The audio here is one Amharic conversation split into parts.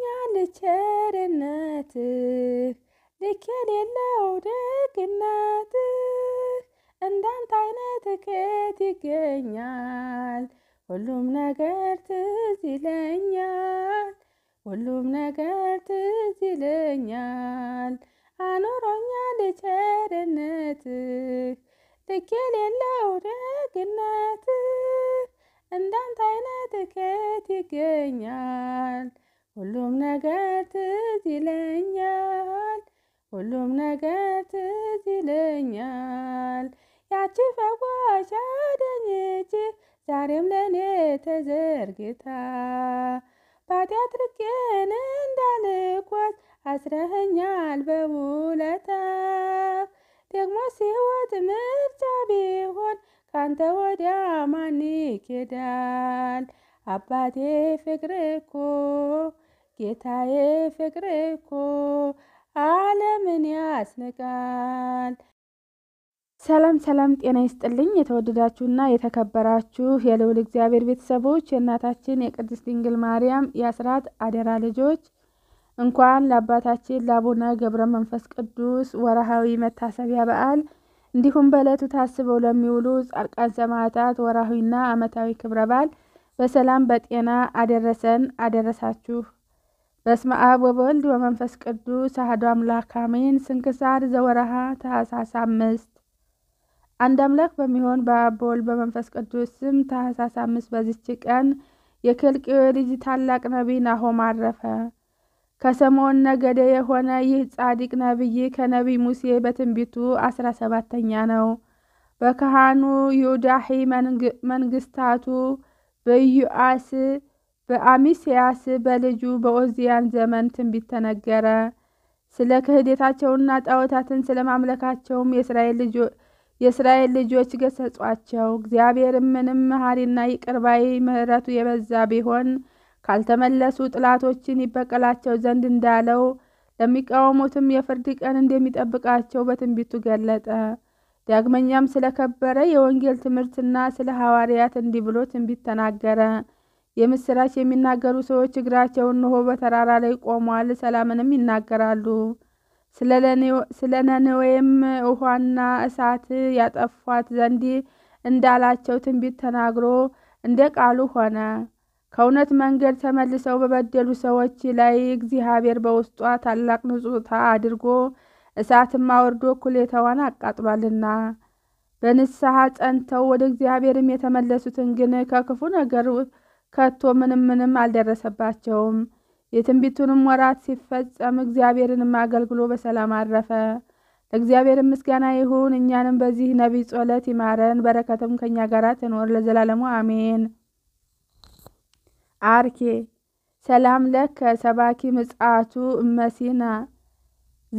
ታድነኛለህ ቸርነትህ ልክ የሌለው ደግነትህ እንዳንተ አይነት ከየት ይገኛል? ሁሉም ነገር ትዝ ይለኛል፣ ሁሉም ነገር ትዝ ይለኛል። አኖሮኛል ቸርነትህ ልክ የሌለው ደግነትህ እንዳንተ አይነት ከየት ይገኛል? ሁሉም ነገር ትዝ ይለኛል፣ ሁሉም ነገር ትዝ ይለኛል። ያቺ ፈዋሽ አዳኝ ዛሬም ለእኔ ተዘርግታ ባጢአት ርቄን እንዳልኳት አስረኸኛል በውለታ ደግሞ ሲወት ምርጫ ቢሆን ካንተ ወዲያ ማን ይኬዳል? አባቴ ፍቅር እኮ ጌታዬ ፍቅር እኮ ዓለምን ያስንቃል። ሰላም ሰላም፣ ጤና ይስጥልኝ የተወደዳችሁና የተከበራችሁ የልዑል እግዚአብሔር ቤተሰቦች የእናታችን የቅድስት ድንግል ማርያም የአስራት አደራ ልጆች እንኳን ለአባታችን ለአቡነ ገብረ መንፈስ ቅዱስ ወርሃዊ መታሰቢያ በዓል እንዲሁም በዕለቱ ታስበው ለሚውሉ ጻድቃን ሰማዕታት ወርሃዊና ዓመታዊ ክብረ በዓል በሰላም በጤና አደረሰን አደረሳችሁ። በስመ አብ ወወልድ ወመንፈስ ቅዱስ አሐዱ አምላክ አሜን። ስንክሳር ዘወርኀ ታኅሣሥ አምስት አንድ አምላክ በሚሆን በአብ በወልድ በመንፈስ ቅዱስ ስም ታኅሣሥ አምስት በዚች ቀን የኬልቄዎ ልጅ ታላቅ ነቢይ ናሆም አረፈ። ከስምዖን ነገድ የሆነ ይህ ጻድቅ ነቢይ ከነቢይ ሙሴ በትንቢቱ አስራ ሰባተኛ ነው። በካህኑ ዮዳሄ መንግስታቱ በኢዮአስ በአሚስያስ በልጁ በኦዚያን ዘመን ትንቢት ተነገረ። ስለ ክህደታቸውና ጣዖታትን ስለ ማምለካቸውም የእስራኤል ልጆች ገሰጿቸው። እግዚአብሔር ምንም መሐሪና ይቅር ባይ ምሕረቱ የበዛ ቢሆን ካልተመለሱ ጥላቶችን ይበቀላቸው ዘንድ እንዳለው ለሚቃወሙትም የፍርድ ቀን እንደሚጠብቃቸው በትንቢቱ ገለጠ። ዳግመኛም ስለ ከበረ የወንጌል ትምህርትና ስለ ሐዋርያት እንዲህ ብሎ ትንቢት ተናገረ። የምስራች የሚናገሩ ሰዎች እግራቸውን እንሆ በተራራ ላይ ቆሟል፣ ሰላምንም ይናገራሉ። ስለ ነነዌም ውሃና እሳት ያጠፏት ዘንድ እንዳላቸው ትንቢት ተናግሮ እንደ ቃሉ ሆነ። ከእውነት መንገድ ተመልሰው በበደሉ ሰዎች ላይ እግዚአብሔር በውስጧ ታላቅ ንጹታ አድርጎ እሳትም አወርዶ እኩሌታዋን አቃጥሏልና በንስሐ ጸንተው ወደ እግዚአብሔርም የተመለሱትን ግን ከክፉ ነገር ከቶ ምንም ምንም አልደረሰባቸውም። የትንቢቱንም ወራት ሲፈጸም እግዚአብሔርንም አገልግሎ በሰላም አረፈ። ለእግዚአብሔር ምስጋና ይሁን። እኛንም በዚህ ነቢይ ጸሎት ይማረን፣ በረከትም ከእኛ ጋር ትኖር ለዘላለሙ አሜን። አርኬ ሰላም ለከ ሰባኪ ምጽአቱ እመሲና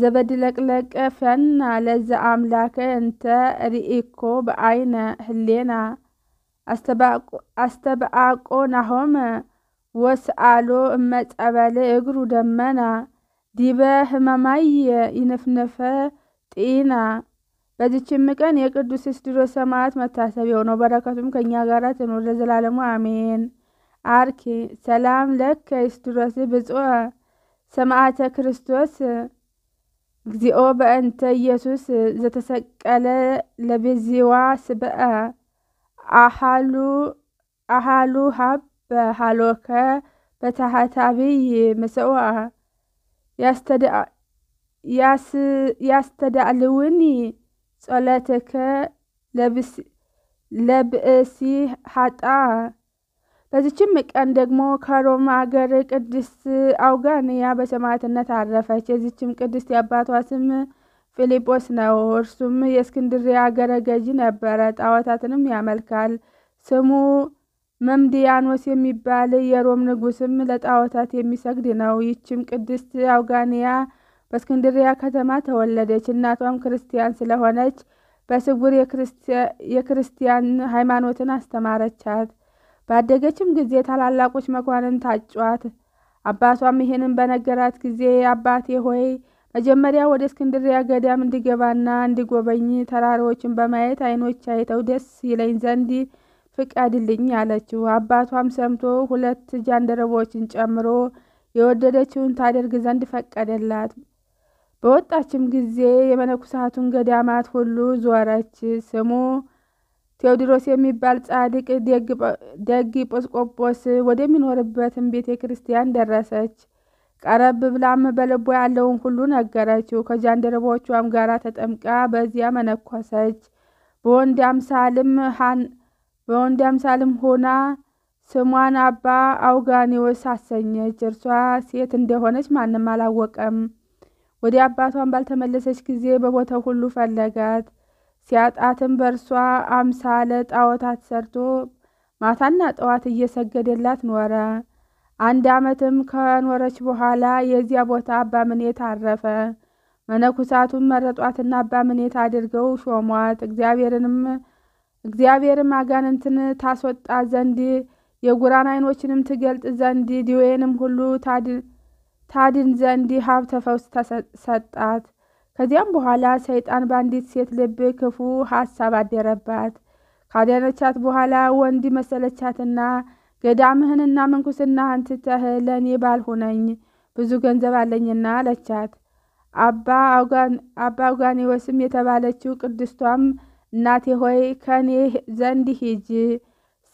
ዘበድለቅለቀ ፈና ለዘ አምላከ እንተ ርኢኮ በአይነ ህሌና አስተብአቆ ናሆም ወስአሎ እመጸበለ እግሩ ደመና ዲበ ህመማየ ይንፍነፈ ጤና። በዚችም ቀን የቅዱስ እስድሮስ ሰማዕት መታሰቢያው ነው። በረከቱም ከእኛ ጋር ትኑር ለዘላለሙ አሜን። አርኪ ሰላም ለከ እስድሮስ ብፁዕ ሰማዕተ ክርስቶስ እግዚኦ በእንተ ኢየሱስ ዘተሰቀለ ለቤዚዋ ስብአ አሃሉ ሀብ በሃሎከ በታሃታቢ መሰዋ ያስተዳልውኒ ጸሎትከ ለብእሲ ሀጣ። በዚችም ቀን ደግሞ ከሮም አገር ቅድስት አውጋንያ በሰማዕትነት አረፈች። የዚችም ቅድስት የአባቷ ስም ፊልጶስ ነው። እርሱም የእስክንድርያ አገረ ገዢ ነበረ። ጣዖታትንም ያመልካል። ስሙ መምዲያኖስ የሚባል የሮም ንጉስም ለጣዖታት የሚሰግድ ነው። ይችም ቅድስት አውጋንያ በእስክንድሪያ ከተማ ተወለደች። እናቷም ክርስቲያን ስለሆነች በስውር የክርስቲያን ሃይማኖትን አስተማረቻት። ባደገችም ጊዜ ታላላቆች መኳንን ታጯት። አባቷም ይህንን በነገራት ጊዜ አባቴ ሆይ መጀመሪያ ወደ እስክንድሪያ ገዳም እንዲገባና እንዲጎበኝ ተራራዎችን በማየት አይኖች አይተው ደስ ይለኝ ዘንድ ፍቀድልኝ አለችው። አባቷም ሰምቶ ሁለት ጃንደረቦችን ጨምሮ የወደደችውን ታደርግ ዘንድ ፈቀደላት። በወጣችም ጊዜ የመነኩሳቱን ገዳማት ሁሉ ዞረች። ስሙ ቴዎድሮስ የሚባል ጻድቅ ደግ ኤጲስቆጶስ ወደሚኖርበትም ቤተ ክርስቲያን ደረሰች። ቀረብ ብላም በልቧ ያለውን ሁሉ ነገረችው። ከጃንደረቦቿም ጋር ተጠምቃ በዚያ መነኮሰች። በወንድ አምሳልም ሆና ስሟን አባ አውጋኒዎስ አሰኘች። እርሷ ሴት እንደሆነች ማንም አላወቀም። ወደ አባቷን ባልተመለሰች ጊዜ በቦታው ሁሉ ፈለጋት። ሲያጣትም በእርሷ አምሳለ ጣዖታት ሰርቶ ማታና ጠዋት እየሰገደላት ኖረ። አንድ ዓመትም ከኖረች በኋላ የዚያ ቦታ አባምኔት አረፈ። መነኩሳቱም መረጧትና አባምኔት አድርገው ሾሟት። እግዚአብሔርንም እግዚአብሔርም አጋንንትን ታስወጣ ዘንድ የጉራን ዓይኖችንም ትገልጥ ዘንድ ድዌንም ሁሉ ታድን ዘንድ ሀብተ ፈውስ ተሰጣት። ከዚያም በኋላ ሰይጣን በአንዲት ሴት ልብ ክፉ ሀሳብ አደረባት። ካደነቻት በኋላ ወንድ መሰለቻትና ገዳምህንና ምንኩስናህን ትተህ ለእኔ ባል ሁነኝ፣ ብዙ ገንዘብ አለኝና አለቻት። አባ አውጋኔዎስም የተባለችው ቅድስቷም እናቴ ሆይ ከእኔ ዘንድ ሂጂ፣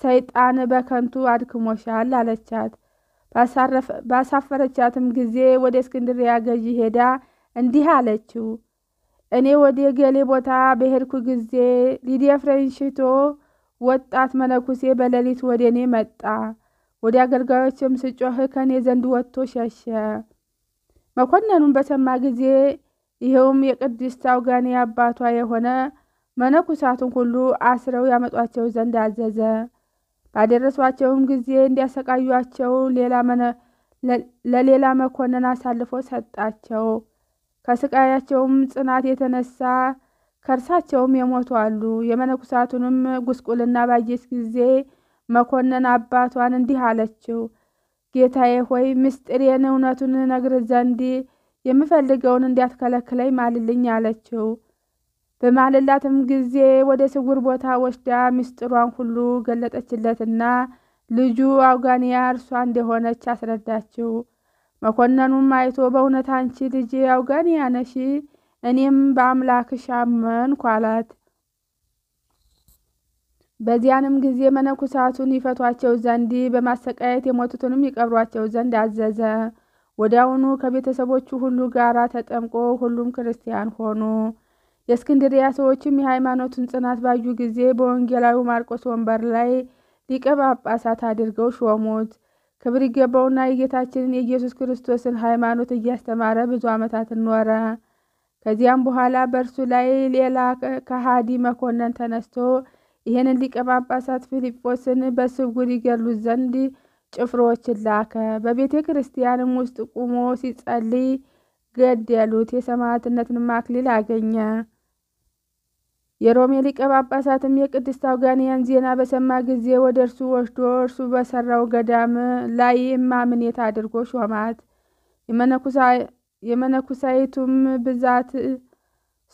ሰይጣን በከንቱ አድክሞሻል አለቻት። ባሳፈረቻትም ጊዜ ወደ እስክንድሪያ ገዢ ሄዳ እንዲህ አለችው፣ እኔ ወደ ገሌ ቦታ በሄድኩ ጊዜ ሊደፍረኝ ሽቶ ወጣት መነኩሴ በሌሊት ወደ እኔ መጣ። ወደ አገልጋዮችም ስጮህ ከእኔ ዘንድ ወጥቶ ሸሸ። መኮንኑም በሰማ ጊዜ ይኸውም የቅድስት አውጋኔ አባቷ የሆነ መነኩሳቱን ሁሉ አስረው ያመጧቸው ዘንድ አዘዘ። ባደረሷቸውም ጊዜ እንዲያሰቃዩቸው ለሌላ መኮንን አሳልፎ ሰጣቸው። ከስቃያቸውም ጽናት የተነሳ ከእርሳቸውም የሞቱ አሉ። የመነኩሳቱንም ጉስቁልና ባየች ጊዜ መኮንን አባቷን እንዲህ አለችው፣ ጌታዬ ሆይ ምስጢሬን እውነቱን ነግር ዘንድ የምፈልገውን እንዲያትከለክለኝ ማልልኝ አለችው። በማልላትም ጊዜ ወደ ስውር ቦታ ወስዳ ምስጢሯን ሁሉ ገለጠችለትና ልጁ አውጋንያ እርሷ እንደሆነች አስረዳችው። መኮንኑም አይቶ በእውነት አንቺ ልጄ አውጋንያ ነሽ እኔም በአምላክሽ አመንኩ አላት። በዚያንም ጊዜ መነኮሳቱን ይፈቷቸው ዘንድ በማሰቃየት የሞቱትንም ይቀብሯቸው ዘንድ አዘዘ። ወዲያውኑ ከቤተሰቦቹ ሁሉ ጋር ተጠምቆ ሁሉም ክርስቲያን ሆኑ። የእስክንድሪያ ሰዎችም የሃይማኖቱን ጽናት ባዩ ጊዜ በወንጌላዊ ማርቆስ ወንበር ላይ ሊቀ ጳጳሳት አድርገው ሾሙት። ክብር ይገባውና የጌታችንን የኢየሱስ ክርስቶስን ሃይማኖት እያስተማረ ብዙ ዓመታትን ኖረ። ከዚያም በኋላ በእርሱ ላይ ሌላ ከሃዲ መኮንን ተነስቶ ይህንን ሊቀ ጳጳሳት ፊልጶስን በስውር ይገሉት ዘንድ ጭፍሮችን ላከ። በቤተ ክርስቲያንም ውስጥ ቁሞ ሲጸልይ ገደሉት። የሰማዕትነትን አክሊል አገኘ። የሮሜ ሊቀ ጳጳሳትም የቅድስት አውጋንያን ዜና በሰማ ጊዜ ወደ እርሱ ወስዶ እርሱ በሰራው ገዳም ላይ ማምኔት አድርጎ ሾማት። የመነኩሳይቱም ብዛት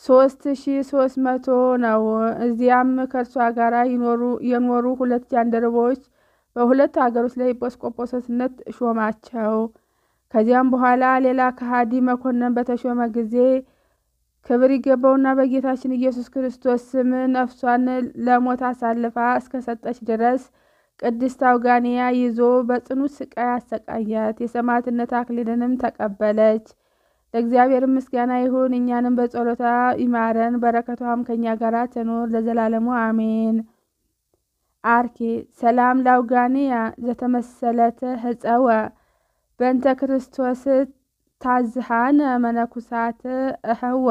ሶስት ሺ ሶስት መቶ ነው። እዚያም ከእርሷ ጋር የኖሩ ሁለት ጃንደረቦች በሁለት ሀገሮች ላይ ኤጲስቆጶስነት ሾማቸው። ከዚያም በኋላ ሌላ ከሃዲ መኮንን በተሾመ ጊዜ ክብር ይገባውና በጌታችን ኢየሱስ ክርስቶስ ስም ነፍሷን ለሞት አሳልፋ እስከሰጠች ድረስ ቅድስት አውጋንያ ይዞ በጽኑ ስቃይ አሰቃያት። የሰማዕትነት አክሊልንም ተቀበለች። ለእግዚአብሔር ምስጋና ይሁን። እኛንም በጸሎታ ይማረን፣ በረከቷም ከእኛ ጋር ትኑር ለዘላለሙ አሜን። አርኪ ሰላም ላውጋንያ ዘተመሰለተ ህፀወ በእንተ ክርስቶስ ታዝሃነ መነኩሳት እህወ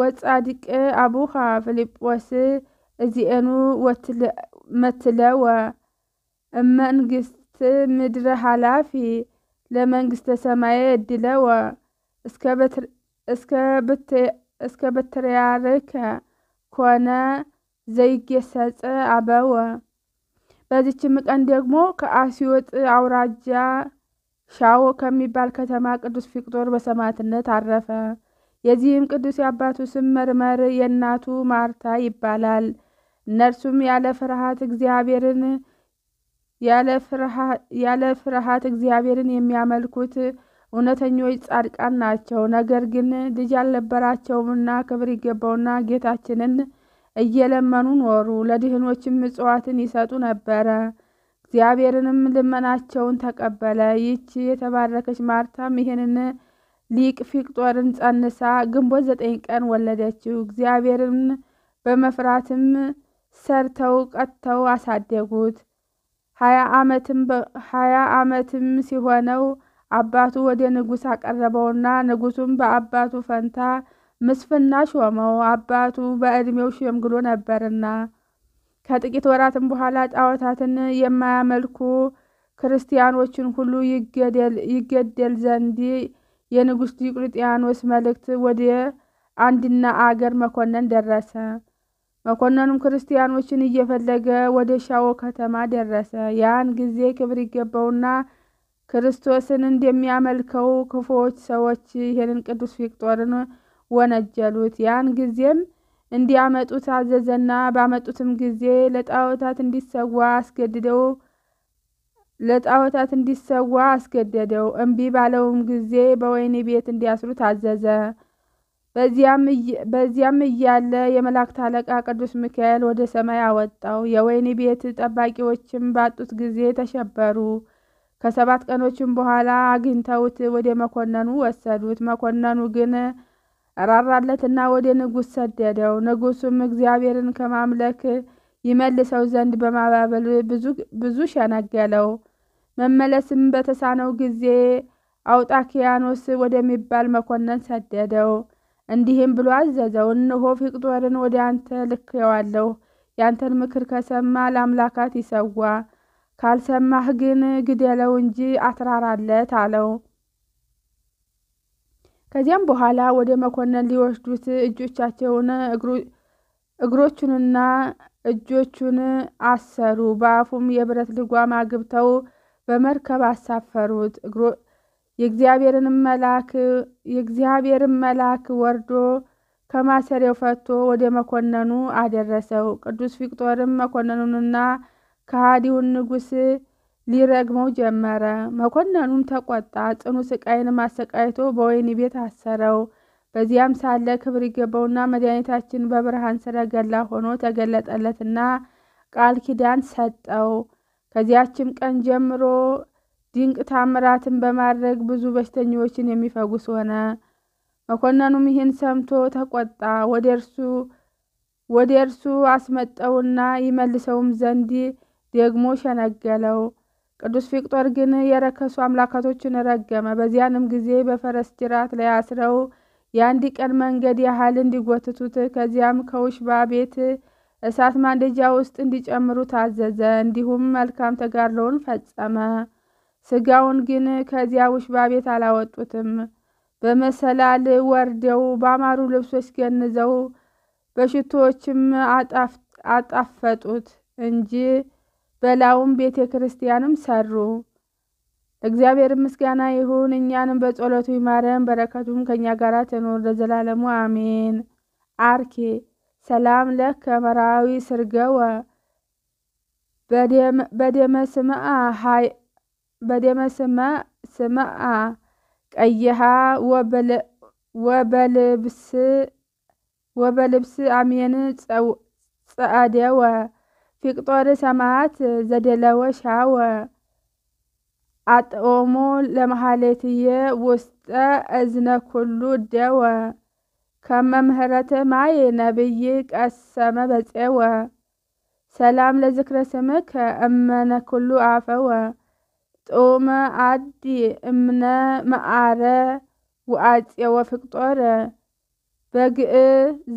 ወጻዲቅ አቡኻ ፊልጶስ እዚአኑ መትለወ እመንግስት ምድረ ሃላፊ ለመንግስተ ሰማይ እድለ እስከ በትርያርክ ኮነ ዘይጌሰጽ አበወ። በዚችም ቀን ደግሞ ከአስዮጥ አውራጃ ሻዎ ከሚባል ከተማ ቅዱስ ፊቅጦር በሰማዕትነት አረፈ። የዚህም ቅዱስ የአባቱ ስም መርመር፣ የእናቱ ማርታ ይባላል። እነርሱም ያለ ፍርሃት እግዚአብሔርን ያለ ፍርሃት እግዚአብሔርን የሚያመልኩት እውነተኞች ጻድቃን ናቸው። ነገር ግን ልጅ አልነበራቸውምና ክብር ይገባውና ጌታችንን እየለመኑ ኖሩ። ለድህኖችም ምጽዋትን ይሰጡ ነበረ። እግዚአብሔርንም ልመናቸውን ተቀበለ። ይቺ የተባረከች ማርታም ይህንን ሊቅ ፊቅጦርን ጸንሳ ግንቦት ዘጠኝ ቀን ወለደችው። እግዚአብሔርን በመፍራትም ሰርተው ቀጥተው አሳደጉት። ሀያ ዓመትም ሲሆነው አባቱ ወደ ንጉሥ አቀረበውና ንጉሱም በአባቱ ፈንታ ምስፍና ሾመው። አባቱ በዕድሜው ሸምግሎ ነበርና። ከጥቂት ወራትም በኋላ ጣዖታትን የማያመልኩ ክርስቲያኖችን ሁሉ ይገደል ዘንድ የንጉሥ ዲዮቅልጥያኖስ መልእክት ወደ አንድና አገር መኮንን ደረሰ። መኮንኑም ክርስቲያኖችን እየፈለገ ወደ ሻዎ ከተማ ደረሰ። ያን ጊዜ ክብር ይገባውና ክርስቶስን እንደሚያመልከው ክፉዎች ሰዎች ይህንን ቅዱስ ፊቅጦርን ወነጀሉት። ያን ጊዜም እንዲያመጡት አዘዘና ባመጡትም ጊዜ ለጣዖታት እንዲሰዋ አስገድደው ለጣዖታት እንዲሰዋ አስገደደው። እምቢ ባለውም ጊዜ በወይኒ ቤት እንዲያስሩት አዘዘ። በዚያም እያለ የመላእክት አለቃ ቅዱስ ሚካኤል ወደ ሰማይ አወጣው። የወይን ቤት ጠባቂዎችም ባጡት ጊዜ ተሸበሩ። ከሰባት ቀኖችም በኋላ አግኝተውት ወደ መኮንኑ ወሰዱት። መኮንኑ ግን ራራለትና ወደ ንጉሥ ሰደደው። ንጉሱም እግዚአብሔርን ከማምለክ ይመልሰው ዘንድ በማባበል ብዙ ሸነገለው። መመለስም በተሳነው ጊዜ አውጣኪያኖስ ወደሚባል መኮንን ሰደደው። እንዲህም ብሎ አዘዘው፣ እነሆ ፊቅጦርን ወደ አንተ ልክየዋለሁ። ያንተን ምክር ከሰማ ለአምላካት ይሰዋ፣ ካልሰማህ ግን ግደለው እንጂ አትራራለት አለው። ከዚያም በኋላ ወደ መኮንን ሊወስዱት እጆቻቸውን እግሮቹንና እጆቹን አሰሩ። በአፉም የብረት ልጓም አግብተው በመርከብ አሳፈሩት። የእግዚአብሔርን መልአክ ወርዶ ከማሰሪያው ፈቶ ወደ መኮንኑ አደረሰው። ቅዱስ ፊቅጦርም መኮንኑንና ከሃዲውን ንጉሥ ሊረግመው ጀመረ። መኮንኑም ተቆጣ፣ ጽኑ ስቃይን አሰቃይቶ በወይኒ ቤት አሰረው። በዚያም ሳለ ክብር ይገባውና መድኃኒታችን በብርሃን ሰረገላ ሆኖ ተገለጠለትና ቃል ኪዳን ሰጠው። ከዚያችም ቀን ጀምሮ ድንቅ ታምራትን በማድረግ ብዙ በሽተኞችን የሚፈውስ ሆነ። መኮንኑም ይህን ሰምቶ ተቆጣ። ወደ እርሱ ወደ እርሱ አስመጠውና ይመልሰውም ዘንድ ደግሞ ሸነገለው። ቅዱስ ፊቅጦር ግን የረከሱ አምላካቶችን ረገመ። በዚያንም ጊዜ በፈረስ ጅራት ላይ አስረው የአንድ ቀን መንገድ ያህል እንዲጎትቱት ከዚያም ከውሽባ ቤት እሳት ማንደጃ ውስጥ እንዲጨምሩ ታዘዘ። እንዲሁም መልካም ተጋድሎውን ፈጸመ። ስጋውን ግን ከዚያ ውሽባ ቤት አላወጡትም። በመሰላል ወርደው ባማሩ ልብሶች ገንዘው በሽቶዎችም አጣፈጡት እንጂ በላውም ቤተ ክርስቲያንም ሰሩ። እግዚአብሔር ምስጋና ይሁን፣ እኛንም በጸሎቱ ይማረን፣ በረከቱም ከእኛ ጋር ትኑር ለዘላለሙ አሜን። አርኬ ሰላም ለከ መራዊ ስርገወ በደመ ስምአ بدم سماء سماء أيها وبل وبلبس وبلبس عمين أو سعادة وفي قطار سماعات زدلا وشا و أطعمو لمحالتية وسط أزنا كلو دوا كما مهرت معي نبيك السماء بس سلام لذكر سمك أما كلو عفوا ጾመ አዲ እምነ መዓረ ውአፄወ ፍቅጦረ በግእ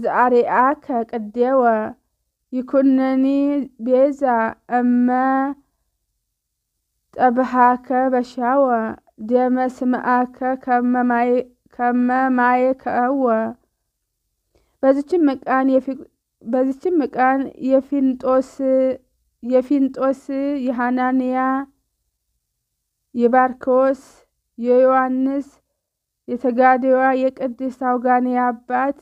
ዘአርአከ ቅዴወ ይኩነኒ ቤዛ እመ ጠብሃከ በሻወ ደመ ስምአከ ከመ ማየከወ። በዚችም ቀን የፊንጦስ የሃናንያ የባርኮስ የዮሐንስ የተጋዴዋ የቅድስት አውጋኔ አባት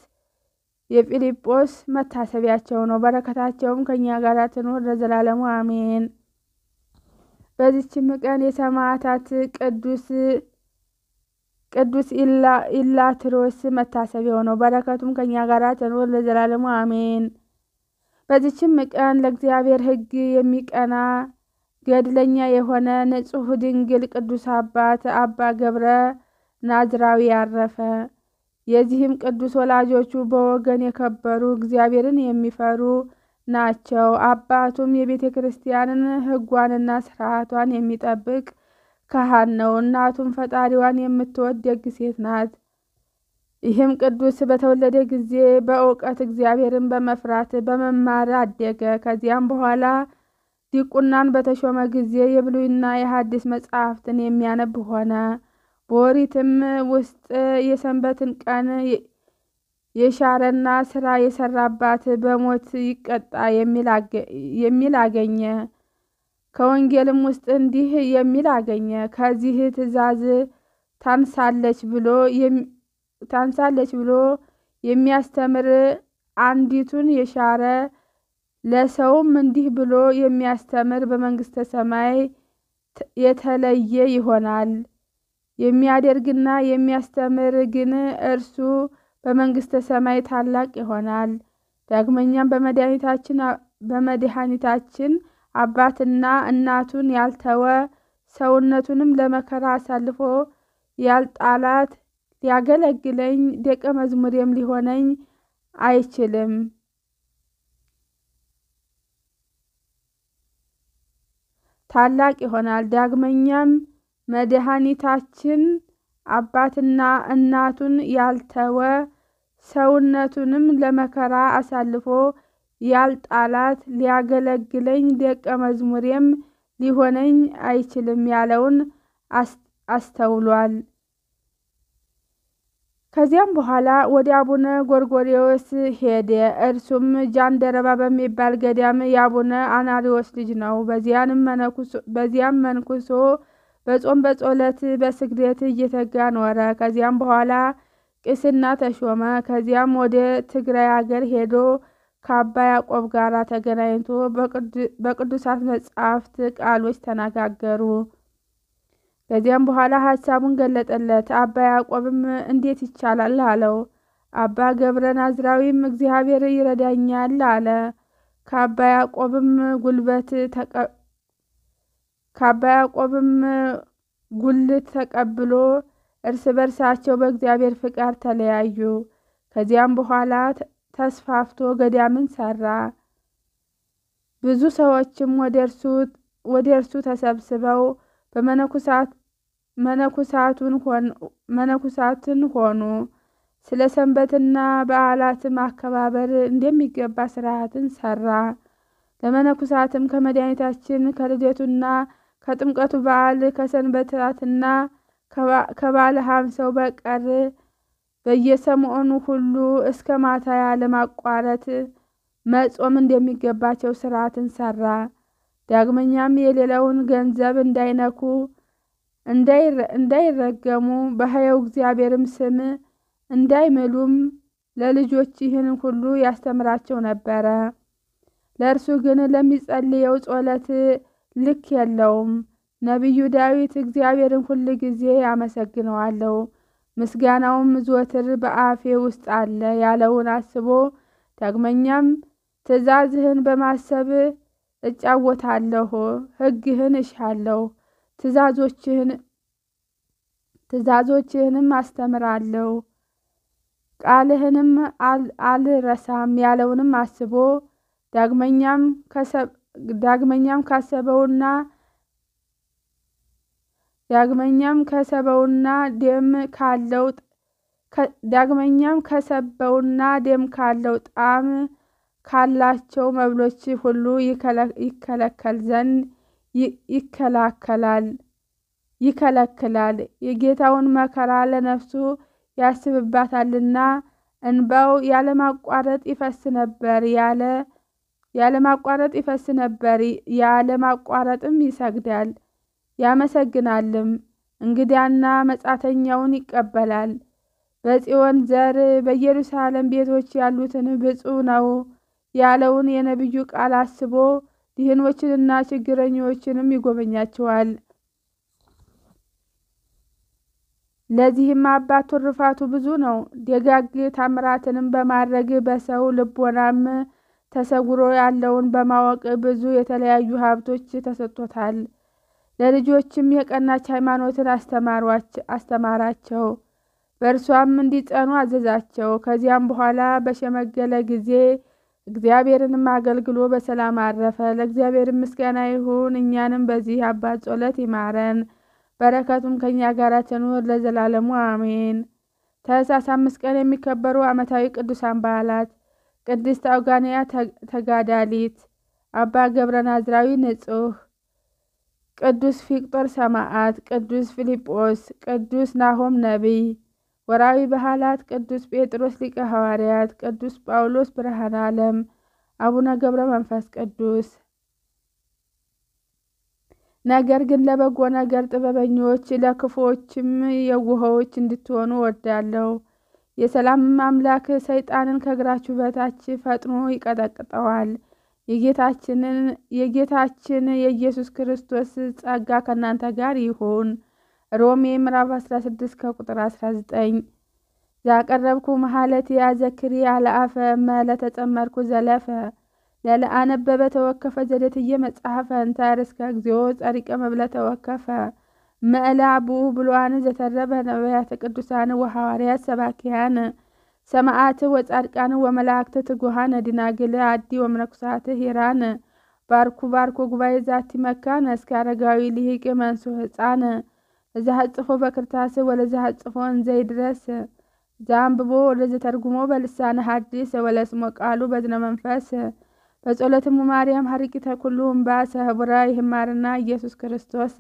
የፊልጶስ መታሰቢያቸው ነው። በረከታቸውም ከእኛ ጋር ትኑር ለዘላለሙ አሜን። በዚችም ቀን የሰማዕታት ቅዱስ ቅዱስ ኢላትሮስ መታሰቢያው ነው። በረከቱም ከእኛ ጋር ትኑር ለዘላለሙ አሜን። በዚችም ቀን ለእግዚአብሔር ሕግ የሚቀና ገድለኛ የሆነ ንጹሕ ድንግል ቅዱስ አባት አባ ገብረ ናዝራዊ ያረፈ። የዚህም ቅዱስ ወላጆቹ በወገን የከበሩ እግዚአብሔርን የሚፈሩ ናቸው። አባቱም የቤተ ክርስቲያንን ሕጓንና ስርዓቷን የሚጠብቅ ካህን ነው። እናቱም ፈጣሪዋን የምትወድ ደግ ሴት ናት። ይህም ቅዱስ በተወለደ ጊዜ በእውቀት እግዚአብሔርን በመፍራት በመማር አደገ። ከዚያም በኋላ ዲቁናን በተሾመ ጊዜ የብሉይና የሐዲስ መጻሕፍትን የሚያነብ ሆነ። በኦሪትም ውስጥ የሰንበትን ቀን የሻረና ስራ የሰራባት በሞት ይቀጣ የሚል አገኘ። ከወንጌልም ውስጥ እንዲህ የሚል አገኘ። ከዚህ ትእዛዝ ታንሳለች ብሎ ታንሳለች ብሎ የሚያስተምር አንዲቱን የሻረ ለሰውም እንዲህ ብሎ የሚያስተምር በመንግስተ ሰማይ የተለየ ይሆናል። የሚያደርግና የሚያስተምር ግን እርሱ በመንግስተ ሰማይ ታላቅ ይሆናል። ዳግመኛም በመድኃኒታችን በመድኃኒታችን አባትና እናቱን ያልተወ ሰውነቱንም ለመከራ አሳልፎ ያልጣላት ሊያገለግለኝ ደቀ መዝሙሬም ሊሆነኝ አይችልም። ታላቅ ይሆናል። ዳግመኛም መድኃኒታችን አባትና እናቱን ያልተወ ሰውነቱንም ለመከራ አሳልፎ ያልጣላት ሊያገለግለኝ ደቀ መዝሙሬም ሊሆነኝ አይችልም ያለውን አስተውሏል። ከዚያም በኋላ ወደ አቡነ ጎርጎሪዎስ ሄደ። እርሱም ጃንደረባ በሚባል ገዳም የአቡነ አናሪዎስ ልጅ ነው። በዚያም መንኩሶ በጾም በጸሎት በስግደት እየተጋ ኖረ። ከዚያም በኋላ ቅስና ተሾመ። ከዚያም ወደ ትግራይ አገር ሄዶ ከአባ ያዕቆብ ጋር ተገናኝቶ በቅዱሳት መጻሕፍት ቃሎች ተነጋገሩ። ከዚያም በኋላ ሀሳቡን ገለጠለት። አባ ያዕቆብም እንዴት ይቻላል አለው። አባ ገብረ ናዝራዊም እግዚአብሔር ይረዳኛል አለ። ከአባ ያዕቆብም ጉልበት ከአባ ያዕቆብም ጉልት ተቀብሎ እርስ በርሳቸው በእግዚአብሔር ፍቃድ ተለያዩ። ከዚያም በኋላ ተስፋፍቶ ገዳምን ሰራ። ብዙ ሰዎችም ወደ እርሱ ተሰብስበው መነኮሳትን ሆኑ። ስለ ሰንበትና በዓላት አከባበር እንደሚገባ ስርዓትን ሰራ። ለመነኩሳትም ከመድኃኒታችን ከልደቱና ከጥምቀቱ በዓል ከሰንበታትና ከባለ ሀምሰው በቀር በየሰሞኑ ሁሉ እስከ ማታ ያለማቋረጥ መጾም እንደሚገባቸው ስርዓትን ሰራ። ዳግመኛም የሌላውን ገንዘብ እንዳይነኩ እንዳይረገሙ በሕያው እግዚአብሔርም ስም እንዳይምሉም ለልጆች ይህን ሁሉ ያስተምራቸው ነበረ። ለእርሱ ግን ለሚጸልየው ጸሎት ልክ የለውም። ነቢዩ ዳዊት እግዚአብሔርን ሁል ጊዜ አመሰግነዋለሁ ምስጋናውም ዘወትር በአፌ ውስጥ አለ ያለውን አስቦ ዳግመኛም ትእዛዝህን በማሰብ እጫወታለሁ። ሕግህን እሻለሁ፣ ትእዛዞችህንም አስተምራለሁ። ቃልህንም አልረሳም ያለውንም አስቦ ዳግመኛም ዳግመኛም ካሰበውና ዳግመኛም ከሰበውና ደም ካለው ዳግመኛም ከሰበውና ደም ካለው ጣም ካላቸው መብሎች ሁሉ ይከለከል ዘንድ ይከላከላል ይከለክላል። የጌታውን መከራ ለነፍሱ ያስብባታልና እንባው ያለማቋረጥ ይፈስ ነበር ያለ ያለማቋረጥ ይፈስ ነበር ያለማቋረጥም ይሰግዳል ያመሰግናልም። እንግዳና መጻተኛውን ይቀበላል። በጽዮን ዘር በኢየሩሳሌም ቤቶች ያሉትን ብፁ ነው። ያለውን የነቢዩ ቃል አስቦ ድህኖችንና ችግረኞችንም ይጎበኛቸዋል። ለዚህም አባት ትሩፋቱ ብዙ ነው። ደጋግ ታምራትንም በማድረግ በሰው ልቦናም ተሰውሮ ያለውን በማወቅ ብዙ የተለያዩ ሀብቶች ተሰጥቶታል። ለልጆችም የቀናች ሃይማኖትን አስተማራቸው፣ በእርሷም እንዲጸኑ አዘዛቸው። ከዚያም በኋላ በሸመገለ ጊዜ እግዚአብሔርንም አገልግሎ በሰላም አረፈ። ለእግዚአብሔር ምስጋና ይሁን፣ እኛንም በዚህ አባት ጸሎት ይማረን፣ በረከቱም ከእኛ ጋር ትኑር ለዘላለሙ አሜን። ታኅሳስ አምስት ቀን የሚከበሩ ዓመታዊ ቅዱሳን በዓላት ቅድስት አውጋንያ ተጋዳሊት፣ አባ ገብረ ናዝራዊ ንጹሕ፣ ቅዱስ ፊቅጦር ሰማዕት፣ ቅዱስ ፊልጶስ፣ ቅዱስ ናሆም ነቢይ ወራዊ በዓላት ቅዱስ ጴጥሮስ ሊቀ ሐዋርያት፣ ቅዱስ ጳውሎስ ብርሃነ ዓለም፣ አቡነ ገብረ መንፈስ ቅዱስ። ነገር ግን ለበጎ ነገር ጥበበኞች፣ ለክፎችም የዋሆች እንድትሆኑ ወዳለሁ። የሰላም አምላክ ሰይጣንን ከእግራችሁ በታች ፈጥኖ ይቀጠቅጠዋል። የጌታችንን የጌታችን የኢየሱስ ክርስቶስ ጸጋ ከእናንተ ጋር ይሁን። ሮሜ ምዕራፍ 16 ከቁጥር 19 ዛቀረብኩ መሃለት ያዘክሪ አለአፈ መለተጸመርኩ ዘለፈ ለለአነበበ ተወከፈ ዘደትየ መጽሐፈ እንተ ርእስከ እግዚኦ ጸሪቀ መብለ ተወከፈ መዕላ ብሏን ዘተረበ ነቢያተ ቅዱሳን ወሐዋርያት ሰባኪያን ሰማዓት ወጻድቃን ወመላእክት ትጉሃን ድናግል አዲ ወመነኩሳት ሂራን ባርኩ ባርኩ ጉባኤ ዛቲ መካነ እስከ አረጋዊ ልሂቅ መንሱ ህፃን ዘሐጽፎ በክርታስ ወለዘሐጽፎ እንዘይድረስ ዘአንብቦ ወለዘተርጉሞ በልሳነ ሐዲስ ወለስሞ ቃሉ በዝነ መንፈስ በጸሎትሙ ማርያም ሀርቂተ ኩሉ እምባ ሰህቡራ ይህማርና ኢየሱስ ክርስቶስ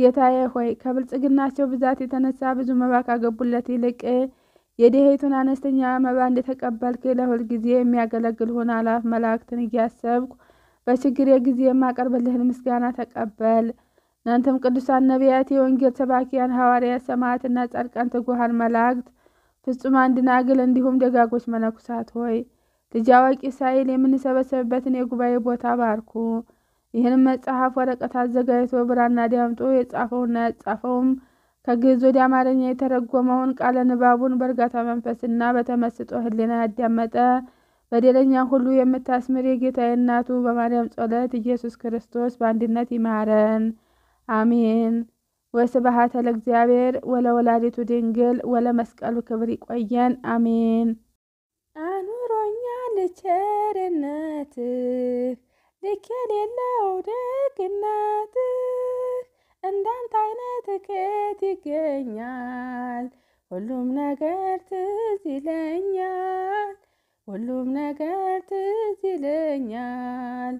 ጌታዬ ሆይ ከብልጽግናቸው ብዛት የተነሳ ብዙ መባ ካገቡለት ይልቅ የድሄቱን አነስተኛ መባ እንደተቀበልክ ለሁል ጊዜ የሚያገለግልሁን አላፍ መላእክትን እያሰብኩ በችግሬ ጊዜ የማቀርብልህን ምስጋና ተቀበል። እናንተም ቅዱሳን ነቢያት፣ የወንጌል ሰባኪያን ሐዋርያት፣ ሰማዕትና ጻድቃን፣ ትጉሃን መላእክት፣ ፍጹማን ደናግል እንዲሁም ደጋጎች መነኩሳት ሆይ ልጅ አዋቂ ሳይል የምንሰበሰብበትን የጉባኤ ቦታ ባርኩ። ይህንም መጽሐፍ ወረቀት አዘጋጅቶ ብራና ዳምጦ የጻፈውና ያጻፈውም ከግዕዝ ወደ አማርኛ የተረጎመውን ቃለ ንባቡን በእርጋታ መንፈስና በተመስጦ ሕሊና ያዳመጠ በደለኛ ሁሉ የምታስምር የጌታዬ እናቱ በማርያም ጸሎት ኢየሱስ ክርስቶስ በአንድነት ይማረን። አሜን። ወስብሐት ለእግዚአብሔር ወለወላዲቱ ድንግል ወለመስቀሉ ክብር። ይቆየን። አሜን። አኑሮኛ ልቸርነትህ ልክ የሌለው ደግነትህ፣ እንዳንተ አይነት ከየት ይገኛል? ሁሉም ነገር ትዝ ይለኛል፣ ሁሉም ነገር ትዝ ይለኛል።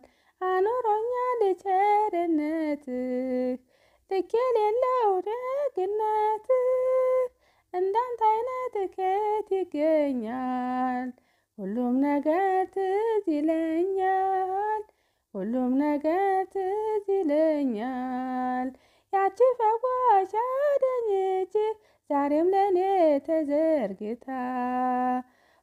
አኖሮኛል ቸርነትህ ልክ የሌለው ደግነትህ እንዳንተ አይነት ከየት ይገኛል? ሁሉም ነገር ትዝ ይለኛል፣ ሁሉም ነገር ትዝ ይለኛል። ያቺ ፈዋሽ አዳኝ ዛሬም ለእኔ ተዘርግታ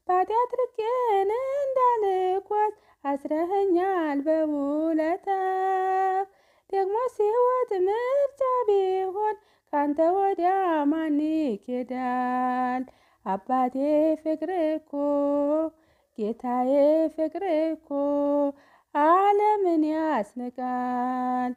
ባጢአት ርቄን እንዳልጓዝ አስረኸኛል በውለታ ደግሞ ሲወት ምርጫ ቢሆን ካንተ ወዲያ ማን ይኬዳል? አባቴ ፍቅር እኮ ጌታዬ ፍቅር እኮ ዓለምን ያስንቃል።